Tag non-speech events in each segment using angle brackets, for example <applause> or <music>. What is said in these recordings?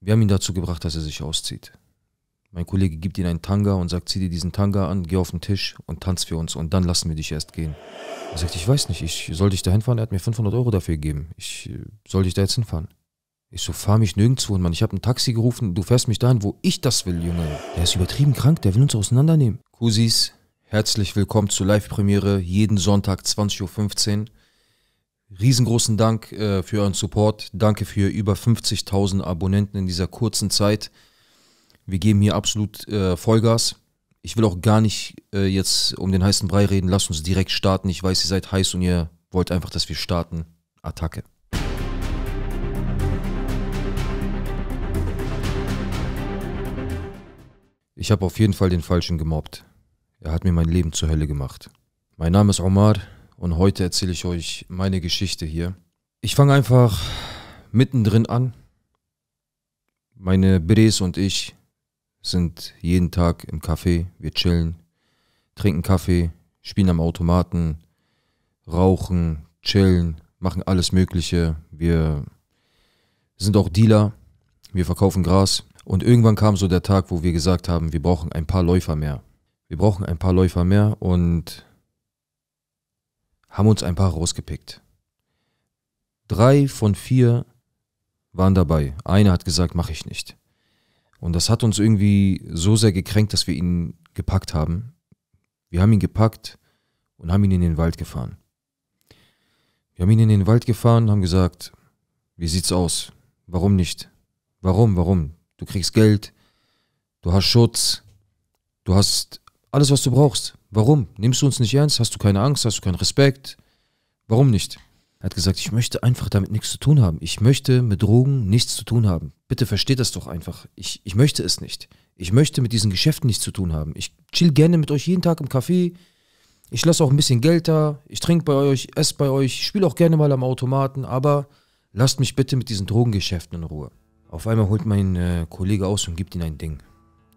Wir haben ihn dazu gebracht, dass er sich auszieht. Mein Kollege gibt ihm einen Tanga und sagt, zieh dir diesen Tanga an, geh auf den Tisch und tanz für uns und dann lassen wir dich erst gehen. Er sagt, ich weiß nicht, ich soll dich da hinfahren, er hat mir 500 Euro dafür gegeben. Ich äh, soll dich da jetzt hinfahren. Ich so, fahr mich nirgendwo hin, Mann. Ich hab ein Taxi gerufen, du fährst mich dahin, wo ich das will, Junge. Der ist übertrieben krank, der will uns auseinandernehmen. Kusis, herzlich willkommen zur Live-Premiere, jeden Sonntag 20.15 Uhr. Riesengroßen Dank äh, für euren Support. Danke für über 50.000 Abonnenten in dieser kurzen Zeit. Wir geben hier absolut äh, Vollgas. Ich will auch gar nicht äh, jetzt um den heißen Brei reden. Lasst uns direkt starten. Ich weiß, ihr seid heiß und ihr wollt einfach, dass wir starten. Attacke. Ich habe auf jeden Fall den Falschen gemobbt. Er hat mir mein Leben zur Hölle gemacht. Mein Name ist Omar und heute erzähle ich euch meine Geschichte hier. Ich fange einfach mittendrin an. Meine Bres und ich sind jeden Tag im Café, wir chillen, trinken Kaffee, spielen am Automaten, rauchen, chillen, machen alles Mögliche. Wir sind auch Dealer, wir verkaufen Gras. Und irgendwann kam so der Tag, wo wir gesagt haben, wir brauchen ein paar Läufer mehr. Wir brauchen ein paar Läufer mehr und haben uns ein paar rausgepickt. Drei von vier waren dabei. Einer hat gesagt, mache ich nicht. Und das hat uns irgendwie so sehr gekränkt, dass wir ihn gepackt haben. Wir haben ihn gepackt und haben ihn in den Wald gefahren. Wir haben ihn in den Wald gefahren und haben gesagt, wie sieht's aus? Warum nicht? Warum, warum? Du kriegst Geld, du hast Schutz, du hast alles, was du brauchst. Warum? Nimmst du uns nicht ernst? Hast du keine Angst? Hast du keinen Respekt? Warum nicht? Er hat gesagt, ich möchte einfach damit nichts zu tun haben. Ich möchte mit Drogen nichts zu tun haben. Bitte versteht das doch einfach. Ich, ich möchte es nicht. Ich möchte mit diesen Geschäften nichts zu tun haben. Ich chill gerne mit euch jeden Tag im Café. Ich lasse auch ein bisschen Geld da. Ich trinke bei euch, esse bei euch, spiele auch gerne mal am Automaten. Aber lasst mich bitte mit diesen Drogengeschäften in Ruhe. Auf einmal holt mein äh, Kollege aus und gibt ihm ein Ding.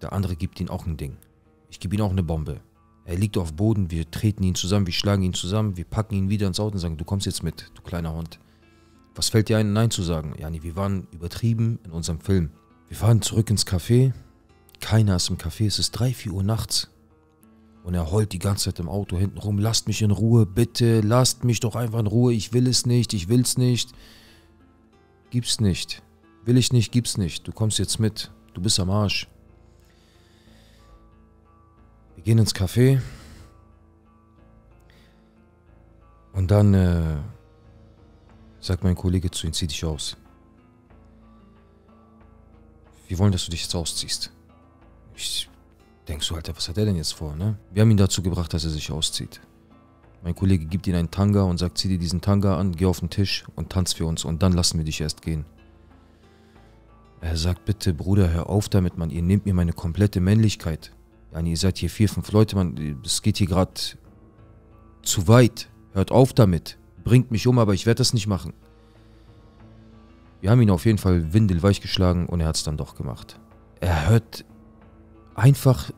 Der andere gibt ihm auch ein Ding. Ich gebe ihm auch eine Bombe. Er liegt auf Boden, wir treten ihn zusammen, wir schlagen ihn zusammen, wir packen ihn wieder ins Auto und sagen, du kommst jetzt mit, du kleiner Hund. Was fällt dir ein, Nein zu sagen? Yani, wir waren übertrieben in unserem Film. Wir fahren zurück ins Café. Keiner ist im Café, es ist 3, 4 Uhr nachts. Und er heult die ganze Zeit im Auto hinten rum, lasst mich in Ruhe, bitte, lasst mich doch einfach in Ruhe, ich will es nicht, ich will es nicht. Gib's nicht. Will ich nicht, gib's nicht. Du kommst jetzt mit. Du bist am Arsch. Wir gehen ins Café. Und dann äh, sagt mein Kollege zu ihm, zieh dich aus. Wir wollen, dass du dich jetzt ausziehst. Ich denkst so, Alter, was hat er denn jetzt vor, ne? Wir haben ihn dazu gebracht, dass er sich auszieht. Mein Kollege gibt ihm einen Tanga und sagt, zieh dir diesen Tanga an, geh auf den Tisch und tanz für uns und dann lassen wir dich erst gehen. Er sagt, bitte Bruder, hör auf damit, Mann, ihr nehmt mir meine komplette Männlichkeit. Yani ihr seid hier vier, fünf Leute, man, es geht hier gerade zu weit. Hört auf damit. Bringt mich um, aber ich werde das nicht machen. Wir haben ihn auf jeden Fall windelweich geschlagen und er hat es dann doch gemacht. Er hört einfach.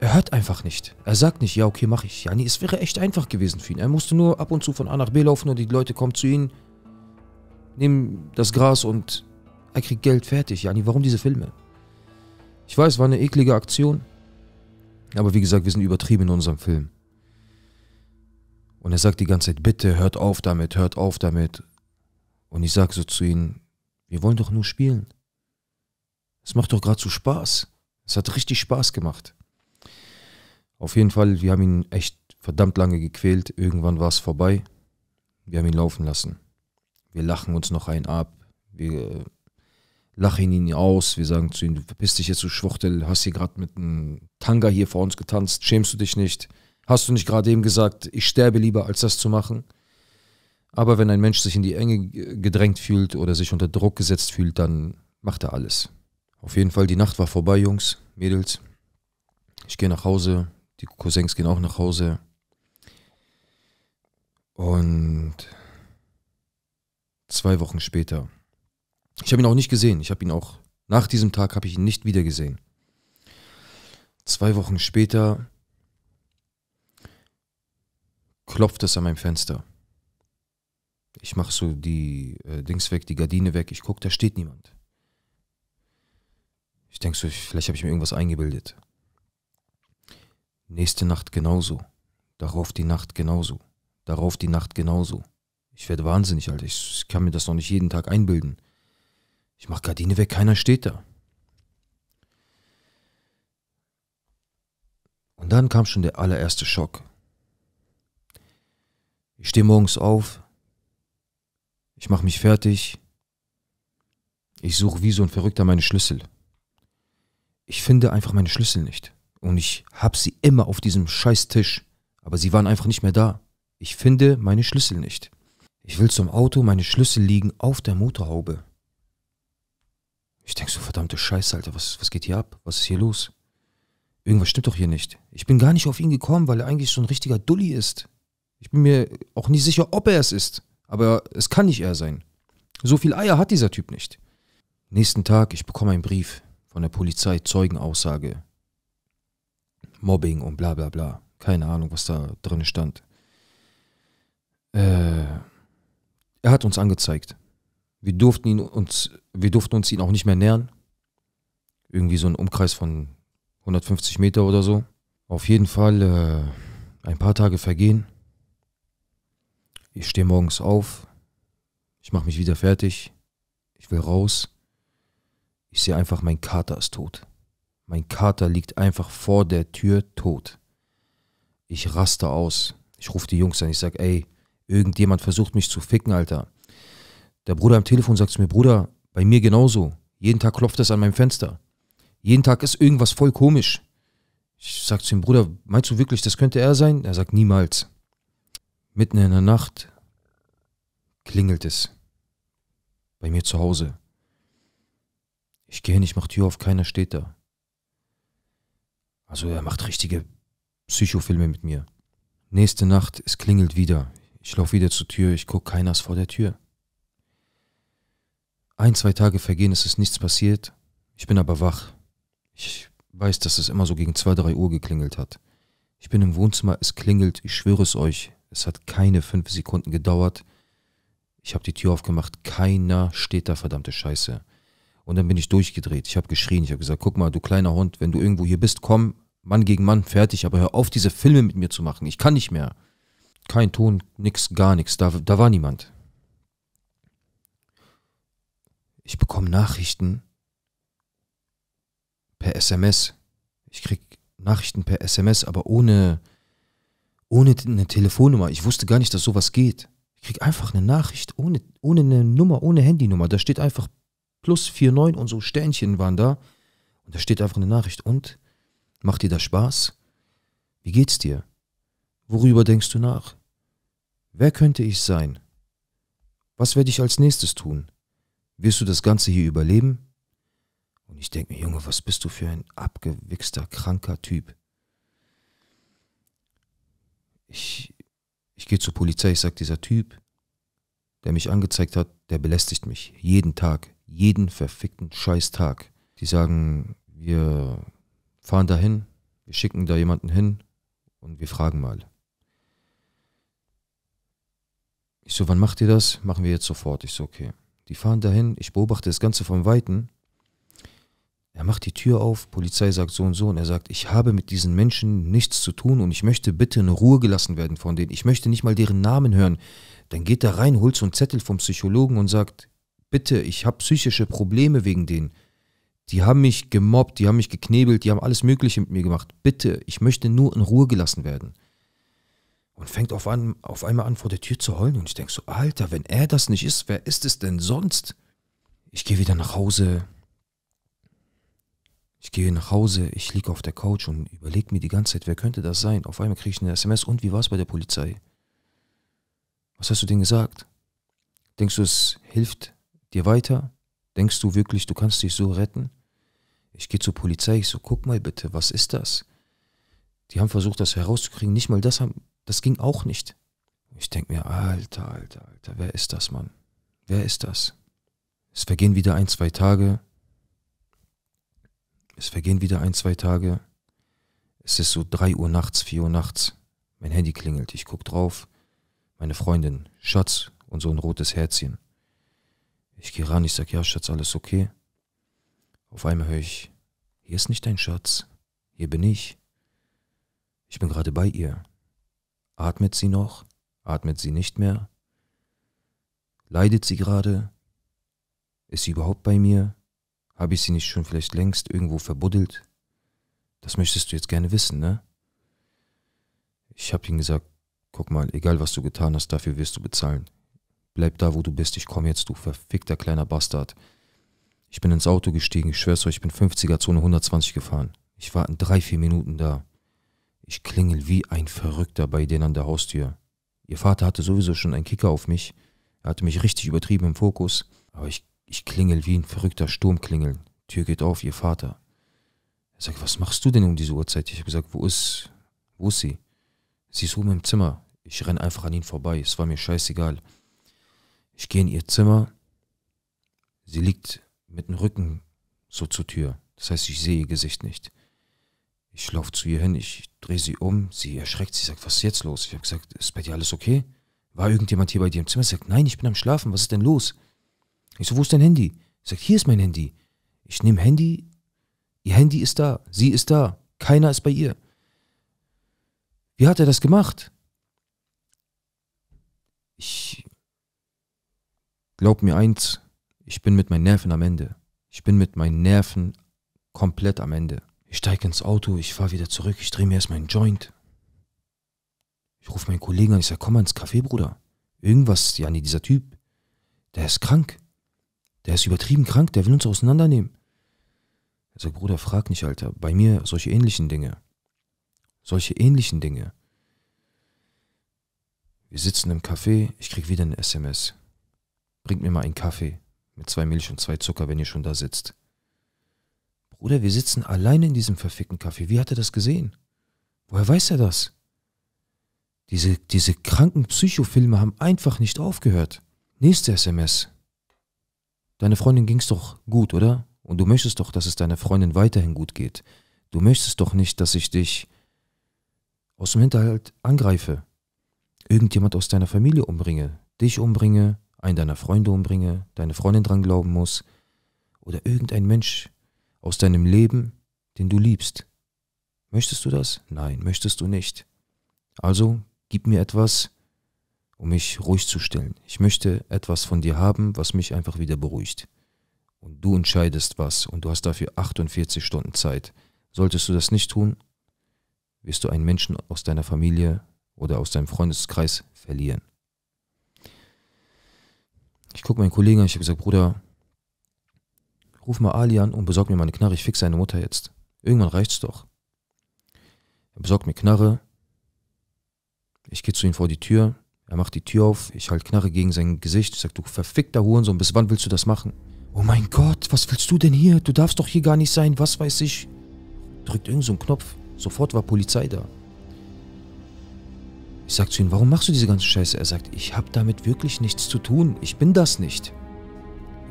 Er hört einfach nicht. Er sagt nicht, ja, okay, mach ich. Jani, es wäre echt einfach gewesen für ihn. Er musste nur ab und zu von A nach B laufen und die Leute kommen zu ihm, nehmen das Gras und er kriegt Geld fertig. Jani, warum diese Filme? Ich weiß, war eine eklige Aktion. Aber wie gesagt, wir sind übertrieben in unserem Film. Und er sagt die ganze Zeit, bitte hört auf damit, hört auf damit. Und ich sage so zu ihm, wir wollen doch nur spielen. Es macht doch gerade so Spaß. Es hat richtig Spaß gemacht. Auf jeden Fall, wir haben ihn echt verdammt lange gequält. Irgendwann war es vorbei. Wir haben ihn laufen lassen. Wir lachen uns noch ein ab. Wir äh, lachen ihn aus. Wir sagen zu ihm, du verpiss dich jetzt, du Schwuchtel, hast hier gerade mit einem Tanga hier vor uns getanzt, schämst du dich nicht? Hast du nicht gerade eben gesagt, ich sterbe lieber, als das zu machen? Aber wenn ein Mensch sich in die Enge gedrängt fühlt oder sich unter Druck gesetzt fühlt, dann macht er alles. Auf jeden Fall, die Nacht war vorbei, Jungs, Mädels. Ich gehe nach Hause, die Cousins gehen auch nach Hause. Und zwei Wochen später ich habe ihn auch nicht gesehen. Ich habe ihn auch, nach diesem Tag habe ich ihn nicht wieder gesehen. Zwei Wochen später klopft es an meinem Fenster. Ich mache so die äh, Dings weg, die Gardine weg. Ich gucke, da steht niemand. Ich denke so, vielleicht habe ich mir irgendwas eingebildet. Nächste Nacht genauso. Darauf die Nacht genauso. Darauf die Nacht genauso. Ich werde wahnsinnig, Alter. Ich kann mir das noch nicht jeden Tag einbilden. Ich mache Gardine weg, keiner steht da. Und dann kam schon der allererste Schock. Ich stehe morgens auf, ich mache mich fertig, ich suche wie so ein Verrückter meine Schlüssel. Ich finde einfach meine Schlüssel nicht. Und ich habe sie immer auf diesem scheiß Tisch, aber sie waren einfach nicht mehr da. Ich finde meine Schlüssel nicht. Ich will zum Auto, meine Schlüssel liegen auf der Motorhaube. Ich denk so, verdammte Scheiße, Alter, was, was geht hier ab? Was ist hier los? Irgendwas stimmt doch hier nicht. Ich bin gar nicht auf ihn gekommen, weil er eigentlich so ein richtiger Dulli ist. Ich bin mir auch nicht sicher, ob er es ist. Aber es kann nicht er sein. So viel Eier hat dieser Typ nicht. Nächsten Tag, ich bekomme einen Brief von der Polizei, Zeugenaussage. Mobbing und bla bla bla. Keine Ahnung, was da drin stand. Äh, er hat uns angezeigt. Wir durften, ihn uns, wir durften uns ihn auch nicht mehr nähern. Irgendwie so ein Umkreis von 150 Meter oder so. Auf jeden Fall äh, ein paar Tage vergehen. Ich stehe morgens auf. Ich mache mich wieder fertig. Ich will raus. Ich sehe einfach, mein Kater ist tot. Mein Kater liegt einfach vor der Tür tot. Ich raste aus. Ich rufe die Jungs an. Ich sage, ey, irgendjemand versucht mich zu ficken, Alter. Der Bruder am Telefon sagt zu mir, Bruder, bei mir genauso. Jeden Tag klopft es an meinem Fenster. Jeden Tag ist irgendwas voll komisch. Ich sage zu ihm, Bruder, meinst du wirklich, das könnte er sein? Er sagt, niemals. Mitten in der Nacht klingelt es. Bei mir zu Hause. Ich gehe hin, ich mach Tür auf, keiner steht da. Also er macht richtige Psychofilme mit mir. Nächste Nacht, es klingelt wieder. Ich laufe wieder zur Tür, ich gucke, keiner ist vor der Tür. Ein, zwei Tage vergehen, es ist nichts passiert. Ich bin aber wach. Ich weiß, dass es immer so gegen zwei, drei Uhr geklingelt hat. Ich bin im Wohnzimmer, es klingelt, ich schwöre es euch. Es hat keine fünf Sekunden gedauert. Ich habe die Tür aufgemacht, keiner steht da, verdammte Scheiße. Und dann bin ich durchgedreht. Ich habe geschrien, ich habe gesagt, guck mal, du kleiner Hund, wenn du irgendwo hier bist, komm, Mann gegen Mann, fertig, aber hör auf, diese Filme mit mir zu machen. Ich kann nicht mehr. Kein Ton, nix, gar nichts. Da, da war niemand. Ich bekomme Nachrichten per SMS. Ich krieg Nachrichten per SMS, aber ohne, ohne eine Telefonnummer. Ich wusste gar nicht, dass sowas geht. Ich krieg einfach eine Nachricht ohne, ohne eine Nummer, ohne Handynummer. Da steht einfach plus 49 und so Sternchen waren da. Und da steht einfach eine Nachricht. Und? Macht dir das Spaß? Wie geht's dir? Worüber denkst du nach? Wer könnte ich sein? Was werde ich als nächstes tun? Wirst du das Ganze hier überleben? Und ich denke mir, Junge, was bist du für ein abgewichster, kranker Typ? Ich, ich gehe zur Polizei, ich sage, dieser Typ, der mich angezeigt hat, der belästigt mich. Jeden Tag. Jeden verfickten Scheißtag. Die sagen, wir fahren dahin, wir schicken da jemanden hin und wir fragen mal. Ich so, wann macht ihr das? Machen wir jetzt sofort. Ich so, okay. Die fahren dahin, ich beobachte das Ganze vom Weiten. Er macht die Tür auf, Polizei sagt so und so und er sagt, ich habe mit diesen Menschen nichts zu tun und ich möchte bitte in Ruhe gelassen werden von denen. Ich möchte nicht mal deren Namen hören. Dann geht er rein, holt so einen Zettel vom Psychologen und sagt, bitte, ich habe psychische Probleme wegen denen. Die haben mich gemobbt, die haben mich geknebelt, die haben alles Mögliche mit mir gemacht. Bitte, ich möchte nur in Ruhe gelassen werden und fängt auf, an, auf einmal an, vor der Tür zu heulen. Und ich denke so, Alter, wenn er das nicht ist, wer ist es denn sonst? Ich gehe wieder nach Hause. Ich gehe nach Hause, ich liege auf der Couch und überlege mir die ganze Zeit, wer könnte das sein? Auf einmal kriege ich eine SMS und wie war es bei der Polizei? Was hast du denen gesagt? Denkst du, es hilft dir weiter? Denkst du wirklich, du kannst dich so retten? Ich gehe zur Polizei, ich so, guck mal bitte, was ist das? Die haben versucht, das herauszukriegen. Nicht mal das haben, das ging auch nicht. Ich denke mir, Alter, Alter, Alter, wer ist das, Mann? Wer ist das? Es vergehen wieder ein, zwei Tage. Es vergehen wieder ein, zwei Tage. Es ist so 3 Uhr nachts, 4 Uhr nachts. Mein Handy klingelt. Ich gucke drauf. Meine Freundin, Schatz und so ein rotes Herzchen. Ich gehe ran, ich sage, ja, Schatz, alles okay. Auf einmal höre ich, hier ist nicht dein Schatz, hier bin ich. Ich bin gerade bei ihr. Atmet sie noch? Atmet sie nicht mehr? Leidet sie gerade? Ist sie überhaupt bei mir? Habe ich sie nicht schon vielleicht längst irgendwo verbuddelt? Das möchtest du jetzt gerne wissen, ne? Ich habe ihm gesagt, guck mal, egal was du getan hast, dafür wirst du bezahlen. Bleib da, wo du bist, ich komme jetzt, du verfickter kleiner Bastard. Ich bin ins Auto gestiegen, ich schwör's euch, ich bin 50er Zone 120 gefahren. Ich war in drei, vier Minuten da. Ich klingel wie ein Verrückter bei denen an der Haustür. Ihr Vater hatte sowieso schon einen Kicker auf mich. Er hatte mich richtig übertrieben im Fokus. Aber ich, ich klingel wie ein verrückter Sturmklingeln. Tür geht auf, ihr Vater. Er sagt, was machst du denn um diese Uhrzeit? Ich habe gesagt, wo ist, wo ist sie? Sie ist oben im Zimmer. Ich renn einfach an ihn vorbei. Es war mir scheißegal. Ich gehe in ihr Zimmer. Sie liegt mit dem Rücken so zur Tür. Das heißt, ich sehe ihr Gesicht nicht. Ich laufe zu ihr hin, ich drehe sie um, sie erschreckt, sie sagt, was ist jetzt los? Ich habe gesagt, ist bei dir alles okay? War irgendjemand hier bei dir im Zimmer? Sie sagt, nein, ich bin am Schlafen, was ist denn los? Ich so, wo ist dein Handy? Sie sagt, hier ist mein Handy. Ich nehme Handy, ihr Handy ist da, sie ist da, keiner ist bei ihr. Wie hat er das gemacht? Ich glaub mir eins, ich bin mit meinen Nerven am Ende. Ich bin mit meinen Nerven komplett am Ende. Ich steige ins Auto, ich fahre wieder zurück, ich drehe mir erst meinen Joint. Ich rufe meinen Kollegen an, ich sage, komm mal ins Café, Bruder. Irgendwas, Jani, dieser Typ, der ist krank. Der ist übertrieben krank, der will uns auseinandernehmen. Er sagt, Bruder, frag nicht, Alter. Bei mir solche ähnlichen Dinge. Solche ähnlichen Dinge. Wir sitzen im Café, ich krieg wieder eine SMS. Bringt mir mal einen Kaffee mit zwei Milch und zwei Zucker, wenn ihr schon da sitzt. Oder wir sitzen alleine in diesem verfickten Kaffee. Wie hat er das gesehen? Woher weiß er das? Diese, diese kranken Psychofilme haben einfach nicht aufgehört. Nächste SMS. Deine Freundin ging's doch gut, oder? Und du möchtest doch, dass es deiner Freundin weiterhin gut geht. Du möchtest doch nicht, dass ich dich aus dem Hinterhalt angreife. Irgendjemand aus deiner Familie umbringe. Dich umbringe, einen deiner Freunde umbringe, deine Freundin dran glauben muss. Oder irgendein Mensch aus deinem Leben, den du liebst. Möchtest du das? Nein, möchtest du nicht. Also gib mir etwas, um mich ruhig zu stellen. Ich möchte etwas von dir haben, was mich einfach wieder beruhigt. Und du entscheidest was und du hast dafür 48 Stunden Zeit. Solltest du das nicht tun, wirst du einen Menschen aus deiner Familie oder aus deinem Freundeskreis verlieren. Ich gucke meinen Kollegen an, ich habe gesagt, Bruder, Ruf mal Ali an und besorg mir meine Knarre, ich fix seine Mutter jetzt. Irgendwann reicht's doch. Er besorgt mir Knarre. Ich gehe zu ihm vor die Tür. Er macht die Tür auf. Ich halte Knarre gegen sein Gesicht. Ich sage, du verfickter Hurensohn, bis wann willst du das machen? Oh mein Gott, was willst du denn hier? Du darfst doch hier gar nicht sein, was weiß ich. Drückt irgend so einen Knopf. Sofort war Polizei da. Ich sage zu ihm, warum machst du diese ganze Scheiße? Er sagt, ich habe damit wirklich nichts zu tun. Ich bin das nicht.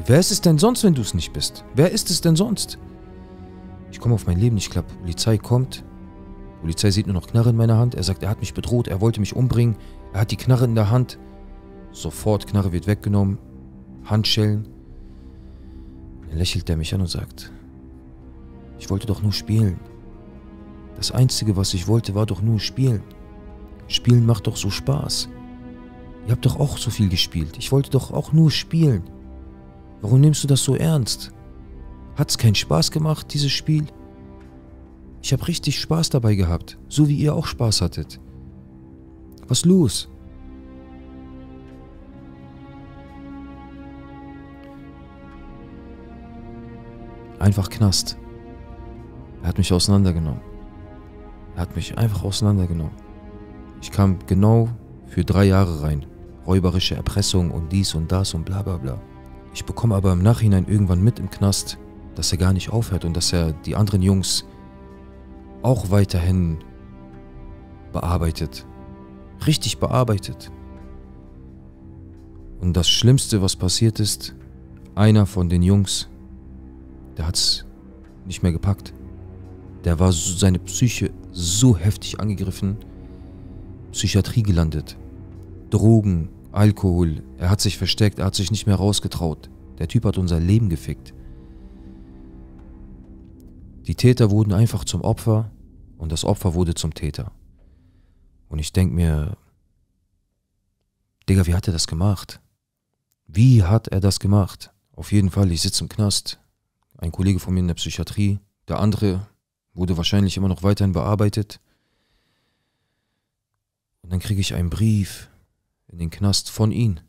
Wer ist es denn sonst, wenn du es nicht bist? Wer ist es denn sonst? Ich komme auf mein Leben nicht klar. Polizei kommt. Polizei sieht nur noch Knarre in meiner Hand. Er sagt, er hat mich bedroht, er wollte mich umbringen. Er hat die Knarre in der Hand. Sofort, Knarre wird weggenommen. Handschellen. Dann lächelt er mich an und sagt, ich wollte doch nur spielen. Das Einzige, was ich wollte, war doch nur spielen. Spielen macht doch so Spaß. Ihr habt doch auch so viel gespielt. Ich wollte doch auch nur spielen. Warum nimmst du das so ernst? Hat's keinen Spaß gemacht, dieses Spiel? Ich habe richtig Spaß dabei gehabt, so wie ihr auch Spaß hattet. Was los? Einfach Knast. Er hat mich auseinandergenommen. Er hat mich einfach auseinandergenommen. Ich kam genau für drei Jahre rein. Räuberische Erpressung und dies und das und bla bla bla. Ich bekomme aber im Nachhinein irgendwann mit im Knast, dass er gar nicht aufhört und dass er die anderen Jungs auch weiterhin bearbeitet. Richtig bearbeitet. Und das Schlimmste, was passiert ist, einer von den Jungs, der hat's nicht mehr gepackt. Der war seine Psyche so heftig angegriffen, Psychiatrie gelandet, Drogen, Alkohol. Er hat sich versteckt, er hat sich nicht mehr rausgetraut. Der Typ hat unser Leben gefickt. Die Täter wurden einfach zum Opfer und das Opfer wurde zum Täter. Und ich denke mir, Digga, wie hat er das gemacht? Wie hat er das gemacht? Auf jeden Fall, ich sitze im Knast. Ein Kollege von mir in der Psychiatrie, der andere wurde wahrscheinlich immer noch weiterhin bearbeitet. Und dann kriege ich einen Brief in den Knast von ihm.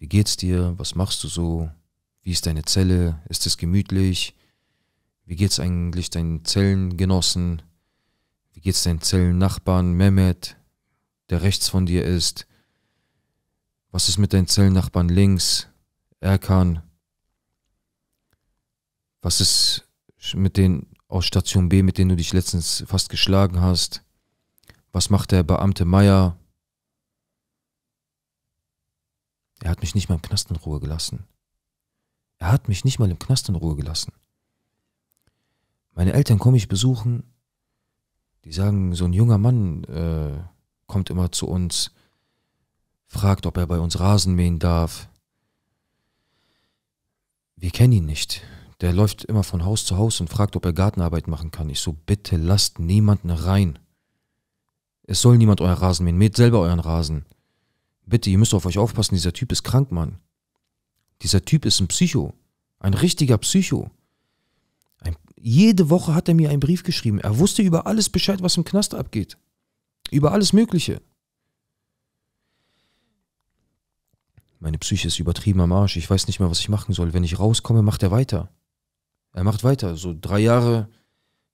Wie geht's dir? Was machst du so? Wie ist deine Zelle? Ist es gemütlich? Wie geht's eigentlich deinen Zellengenossen? Wie geht's deinen Zellennachbarn Mehmet, der rechts von dir ist? Was ist mit deinen Zellennachbarn links? Erkan? Was ist mit den aus Station B, mit denen du dich letztens fast geschlagen hast? Was macht der Beamte Meier? Er hat mich nicht mal im Knast in Ruhe gelassen. Er hat mich nicht mal im Knast in Ruhe gelassen. Meine Eltern komme ich besuchen. Die sagen, so ein junger Mann äh, kommt immer zu uns, fragt, ob er bei uns Rasen mähen darf. Wir kennen ihn nicht. Der läuft immer von Haus zu Haus und fragt, ob er Gartenarbeit machen kann. Ich so, bitte lasst niemanden rein. Es soll niemand euer Rasen mähen. Mäht selber euren Rasen bitte, ihr müsst auf euch aufpassen, dieser Typ ist krank, Mann. Dieser Typ ist ein Psycho. Ein richtiger Psycho. Ein, jede Woche hat er mir einen Brief geschrieben. Er wusste über alles Bescheid, was im Knast abgeht. Über alles Mögliche. Meine Psyche ist übertrieben am Arsch. Ich weiß nicht mehr, was ich machen soll. Wenn ich rauskomme, macht er weiter. Er macht weiter. So drei Jahre.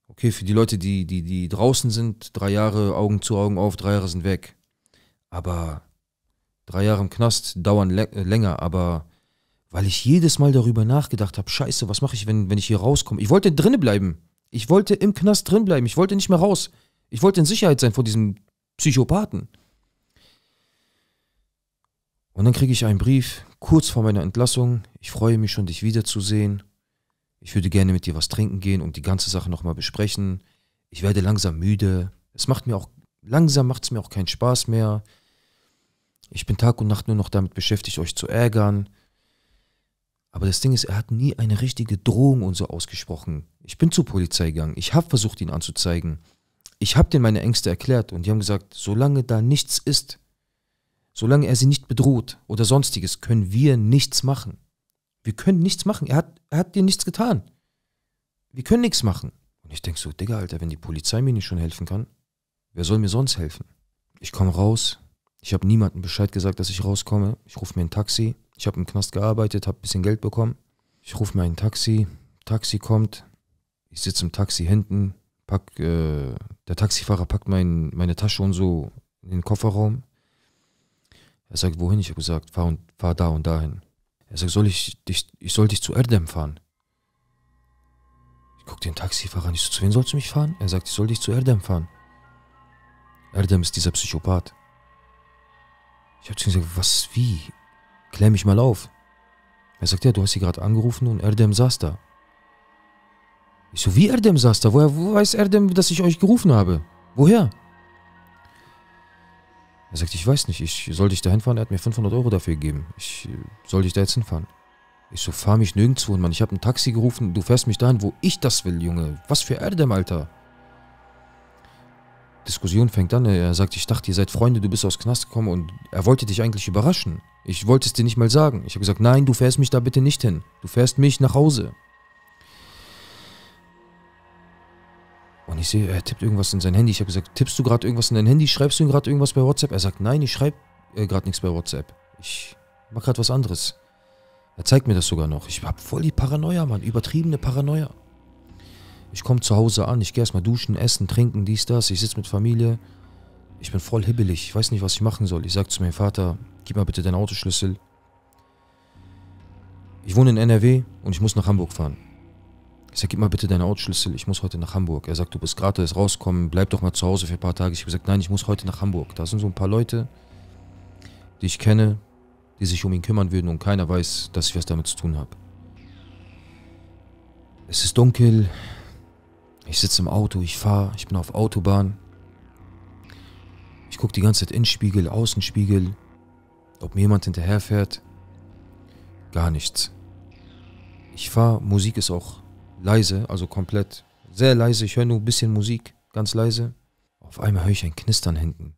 Okay, für die Leute, die, die, die draußen sind, drei Jahre Augen zu Augen auf, drei Jahre sind weg. Aber Drei Jahre im Knast dauern äh, länger, aber weil ich jedes Mal darüber nachgedacht habe, scheiße, was mache ich, wenn, wenn ich hier rauskomme? Ich wollte drinnen bleiben. Ich wollte im Knast drin bleiben. Ich wollte nicht mehr raus. Ich wollte in Sicherheit sein vor diesem Psychopathen. Und dann kriege ich einen Brief, kurz vor meiner Entlassung. Ich freue mich schon, dich wiederzusehen. Ich würde gerne mit dir was trinken gehen und die ganze Sache nochmal besprechen. Ich werde langsam müde. Es macht mir auch, langsam macht es mir auch keinen Spaß mehr. Ich bin Tag und Nacht nur noch damit beschäftigt, euch zu ärgern. Aber das Ding ist, er hat nie eine richtige Drohung und so ausgesprochen. Ich bin zur Polizei gegangen. Ich habe versucht, ihn anzuzeigen. Ich habe denen meine Ängste erklärt und die haben gesagt, solange da nichts ist, solange er sie nicht bedroht oder sonstiges, können wir nichts machen. Wir können nichts machen. Er hat, er hat dir nichts getan. Wir können nichts machen. Und ich denke so, Digga, Alter, wenn die Polizei mir nicht schon helfen kann, wer soll mir sonst helfen? Ich komme raus, ich habe niemandem Bescheid gesagt, dass ich rauskomme. Ich rufe mir ein Taxi. Ich habe im Knast gearbeitet, habe ein bisschen Geld bekommen. Ich rufe mir ein Taxi. Taxi kommt. Ich sitze im Taxi hinten. Pack, äh, der Taxifahrer packt mein, meine Tasche und so in den Kofferraum. Er sagt, wohin? Ich habe gesagt, fahr, und, fahr da und dahin. Er sagt, soll ich, dich, ich soll dich zu Erdem fahren. Ich gucke den Taxifahrer an. Ich so, zu wem sollst du mich fahren? Er sagt, ich soll dich zu Erdem fahren. Erdem ist dieser Psychopath. Ich habe zu ihm gesagt, was, wie? Klär mich mal auf. Er sagt, ja, du hast sie gerade angerufen und Erdem saß da. Ich so, wie Erdem saß da? Woher wo weiß Erdem, dass ich euch gerufen habe? Woher? Er sagt, ich weiß nicht, ich soll dich da hinfahren, er hat mir 500 Euro dafür gegeben. Ich soll dich da jetzt hinfahren. Ich so, fahr mich nirgendwo hin, Mann. Ich habe ein Taxi gerufen, du fährst mich dahin, wo ich das will, Junge. Was für Erdem, Alter. Diskussion fängt an. Er sagt, ich dachte, ihr seid Freunde, du bist aus Knast gekommen und er wollte dich eigentlich überraschen. Ich wollte es dir nicht mal sagen. Ich habe gesagt, nein, du fährst mich da bitte nicht hin. Du fährst mich nach Hause. Und ich sehe, er tippt irgendwas in sein Handy. Ich habe gesagt, tippst du gerade irgendwas in dein Handy? Schreibst du ihm gerade irgendwas bei WhatsApp? Er sagt, nein, ich schreibe äh, gerade nichts bei WhatsApp. Ich mache gerade was anderes. Er zeigt mir das sogar noch. Ich habe voll die Paranoia, Mann. Übertriebene Paranoia. Ich komme zu Hause an, ich gehe erstmal duschen, essen, trinken, dies, das. Ich sitze mit Familie. Ich bin voll hibbelig, ich weiß nicht, was ich machen soll. Ich sage zu meinem Vater, gib mal bitte deinen Autoschlüssel. Ich wohne in NRW und ich muss nach Hamburg fahren. Ich sage, gib mal bitte deinen Autoschlüssel, ich muss heute nach Hamburg. Er sagt, du bist gerade erst rauskommen, bleib doch mal zu Hause für ein paar Tage. Ich habe gesagt, nein, ich muss heute nach Hamburg. Da sind so ein paar Leute, die ich kenne, die sich um ihn kümmern würden und keiner weiß, dass ich was damit zu tun habe. Es ist dunkel, ich sitze im Auto, ich fahre, ich bin auf Autobahn. Ich gucke die ganze Zeit Innenspiegel, Außenspiegel, ob mir jemand hinterherfährt. Gar nichts. Ich fahre, Musik ist auch leise, also komplett sehr leise. Ich höre nur ein bisschen Musik, ganz leise. Auf einmal höre ich ein Knistern hinten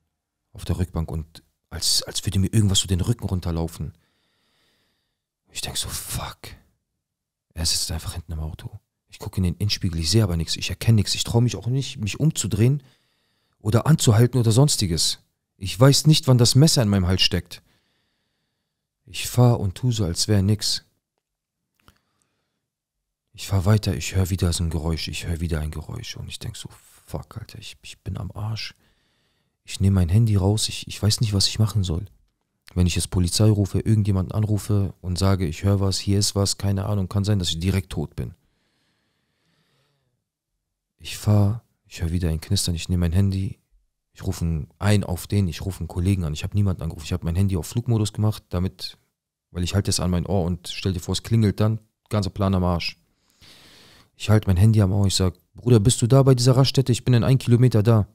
auf der Rückbank und als, als würde mir irgendwas so den Rücken runterlaufen. Ich denke so, fuck. Er sitzt einfach hinten im Auto. Ich gucke in den Innenspiegel, ich sehe aber nichts, ich erkenne nichts, ich traue mich auch nicht, mich umzudrehen oder anzuhalten oder sonstiges. Ich weiß nicht, wann das Messer in meinem Hals steckt. Ich fahre und tue so, als wäre nichts. Ich fahre weiter, ich höre wieder so ein Geräusch, ich höre wieder ein Geräusch und ich denke so, fuck, Alter, ich, ich bin am Arsch. Ich nehme mein Handy raus, ich, ich weiß nicht, was ich machen soll. Wenn ich jetzt Polizei rufe, irgendjemanden anrufe und sage, ich höre was, hier ist was, keine Ahnung, kann sein, dass ich direkt tot bin. Ich fahre, ich höre wieder ein Knistern, ich nehme mein Handy, ich rufe einen auf den, ich rufe einen Kollegen an. Ich habe niemanden angerufen. Ich habe mein Handy auf Flugmodus gemacht, damit, weil ich halte es an mein Ohr und stell dir vor, es klingelt dann, ganzer Plan am Arsch. Ich halte mein Handy am Ohr, ich sage, Bruder, bist du da bei dieser Raststätte? Ich bin in einem Kilometer da.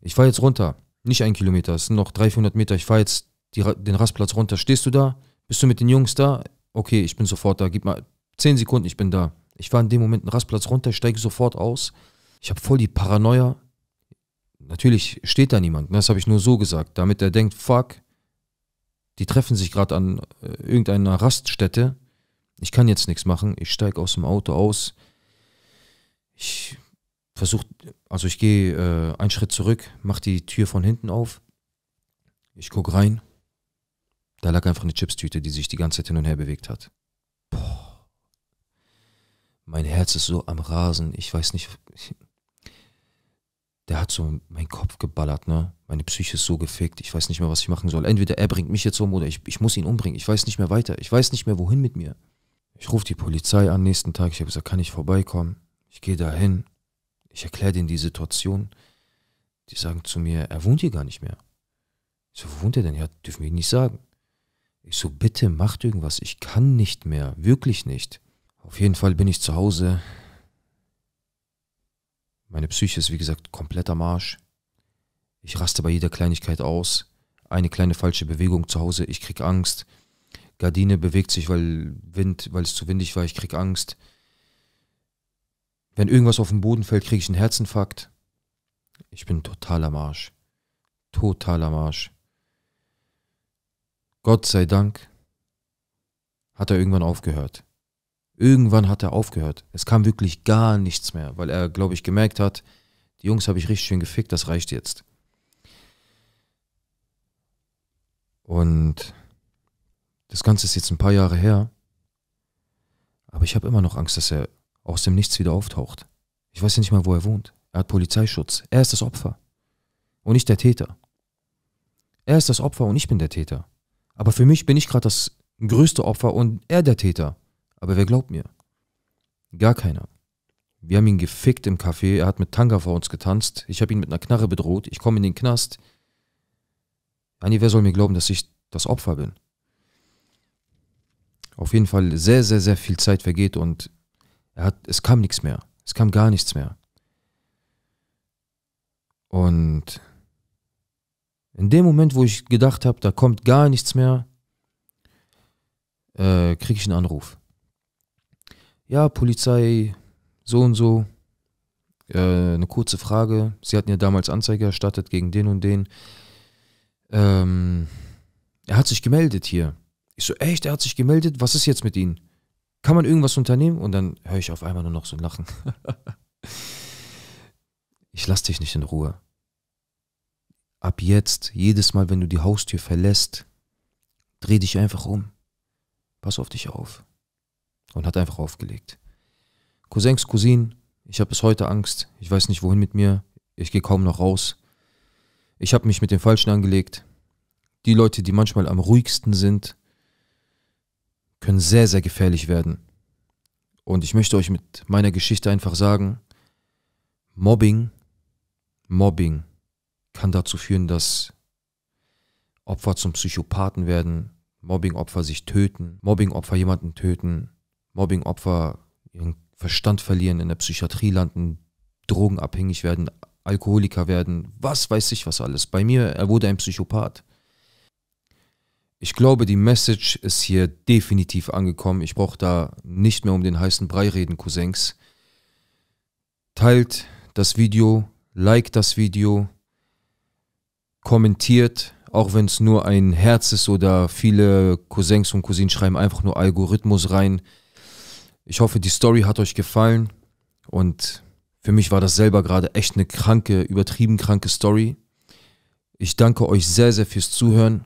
Ich fahre jetzt runter. Nicht ein Kilometer, es sind noch 300 Meter. Ich fahre jetzt die, den Rastplatz runter. Stehst du da? Bist du mit den Jungs da? Okay, ich bin sofort da. Gib mal 10 Sekunden, ich bin da. Ich war in dem Moment einen Rastplatz runter, steige sofort aus. Ich habe voll die Paranoia. Natürlich steht da niemand. Ne? Das habe ich nur so gesagt, damit er denkt, fuck, die treffen sich gerade an äh, irgendeiner Raststätte. Ich kann jetzt nichts machen. Ich steige aus dem Auto aus. Ich versuche, also ich gehe äh, einen Schritt zurück, mache die Tür von hinten auf. Ich gucke rein. Da lag einfach eine Chipstüte, die sich die ganze Zeit hin und her bewegt hat mein Herz ist so am Rasen, ich weiß nicht, ich, der hat so meinen Kopf geballert, ne? Meine Psyche ist so gefickt, ich weiß nicht mehr, was ich machen soll. Entweder er bringt mich jetzt um oder ich, ich muss ihn umbringen, ich weiß nicht mehr weiter, ich weiß nicht mehr, wohin mit mir. Ich rufe die Polizei an nächsten Tag, ich habe gesagt, kann ich vorbeikommen? Ich gehe dahin, ich erkläre denen die Situation. Die sagen zu mir, er wohnt hier gar nicht mehr. Ich so, wo wohnt er denn? Ja, dürfen wir ihn nicht sagen. Ich so, bitte macht irgendwas, ich kann nicht mehr, wirklich nicht. Auf jeden Fall bin ich zu Hause. Meine Psyche ist, wie gesagt, komplett am Arsch. Ich raste bei jeder Kleinigkeit aus. Eine kleine falsche Bewegung zu Hause, ich krieg Angst. Gardine bewegt sich, weil Wind, weil es zu windig war, ich krieg Angst. Wenn irgendwas auf den Boden fällt, kriege ich einen Herzinfarkt. Ich bin total am Arsch. Total am Arsch. Gott sei Dank hat er irgendwann aufgehört. Irgendwann hat er aufgehört. Es kam wirklich gar nichts mehr, weil er, glaube ich, gemerkt hat, die Jungs habe ich richtig schön gefickt, das reicht jetzt. Und das Ganze ist jetzt ein paar Jahre her. Aber ich habe immer noch Angst, dass er aus dem Nichts wieder auftaucht. Ich weiß ja nicht mal, wo er wohnt. Er hat Polizeischutz. Er ist das Opfer. Und nicht der Täter. Er ist das Opfer und ich bin der Täter. Aber für mich bin ich gerade das größte Opfer und er der Täter. Aber wer glaubt mir? Gar keiner. Wir haben ihn gefickt im Café, er hat mit Tanga vor uns getanzt, ich habe ihn mit einer Knarre bedroht, ich komme in den Knast. Anni, wer soll mir glauben, dass ich das Opfer bin? Auf jeden Fall sehr, sehr, sehr viel Zeit vergeht und er hat, es kam nichts mehr. Es kam gar nichts mehr. Und in dem Moment, wo ich gedacht habe, da kommt gar nichts mehr, äh, kriege ich einen Anruf ja, Polizei, so und so, äh, eine kurze Frage. Sie hatten ja damals Anzeige erstattet gegen den und den. Ähm, er hat sich gemeldet hier. Ich so, echt, er hat sich gemeldet? Was ist jetzt mit Ihnen? Kann man irgendwas unternehmen? Und dann höre ich auf einmal nur noch so ein Lachen. <laughs> ich lasse dich nicht in Ruhe. Ab jetzt, jedes Mal, wenn du die Haustür verlässt, dreh dich einfach um. Pass auf dich auf und hat einfach aufgelegt. Cousins, Cousin, ich habe bis heute Angst, ich weiß nicht wohin mit mir, ich gehe kaum noch raus. Ich habe mich mit den Falschen angelegt. Die Leute, die manchmal am ruhigsten sind, können sehr, sehr gefährlich werden. Und ich möchte euch mit meiner Geschichte einfach sagen, Mobbing, Mobbing kann dazu führen, dass Opfer zum Psychopathen werden, Mobbing-Opfer sich töten, Mobbing-Opfer jemanden töten, Mobbingopfer ihren Verstand verlieren, in der Psychiatrie landen, drogenabhängig werden, Alkoholiker werden, was weiß ich was alles. Bei mir, er wurde ein Psychopath. Ich glaube, die Message ist hier definitiv angekommen. Ich brauche da nicht mehr um den heißen Brei reden, Cousins. Teilt das Video, liked das Video, kommentiert, auch wenn es nur ein Herz ist oder viele Cousins und Cousinen schreiben einfach nur Algorithmus rein. Ich hoffe, die Story hat euch gefallen und für mich war das selber gerade echt eine kranke, übertrieben kranke Story. Ich danke euch sehr, sehr fürs Zuhören.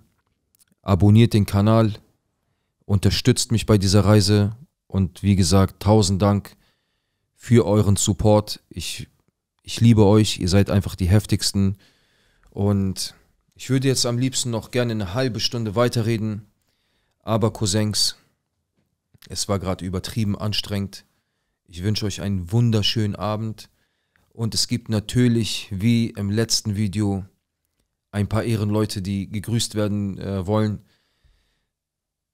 Abonniert den Kanal, unterstützt mich bei dieser Reise und wie gesagt, tausend Dank für euren Support. Ich, ich liebe euch, ihr seid einfach die heftigsten und ich würde jetzt am liebsten noch gerne eine halbe Stunde weiterreden, aber Cousins, es war gerade übertrieben anstrengend. Ich wünsche euch einen wunderschönen Abend. Und es gibt natürlich, wie im letzten Video, ein paar Ehrenleute, die gegrüßt werden äh, wollen.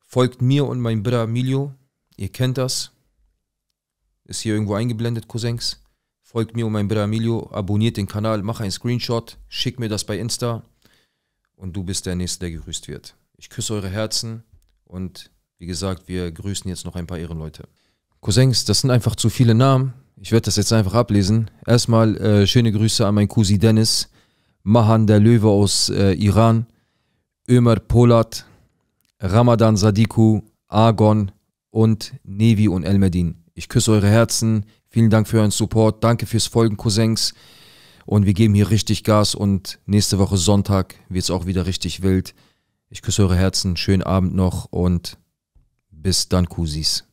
Folgt mir und meinem Bruder Emilio. Ihr kennt das. Ist hier irgendwo eingeblendet, Cousins. Folgt mir und meinem Bruder Emilio. Abonniert den Kanal, mach einen Screenshot, schick mir das bei Insta. Und du bist der Nächste, der gegrüßt wird. Ich küsse eure Herzen und wie gesagt, wir grüßen jetzt noch ein paar Ehrenleute. Cousins, das sind einfach zu viele Namen. Ich werde das jetzt einfach ablesen. Erstmal äh, schöne Grüße an meinen Cousin Dennis, Mahan der Löwe aus äh, Iran, Ömer Polat, Ramadan Sadiku, Argon und Nevi und Elmedin. Ich küsse eure Herzen. Vielen Dank für euren Support. Danke fürs Folgen, Cousins. Und wir geben hier richtig Gas und nächste Woche Sonntag wird es auch wieder richtig wild. Ich küsse eure Herzen. Schönen Abend noch und bis dann, Kusis.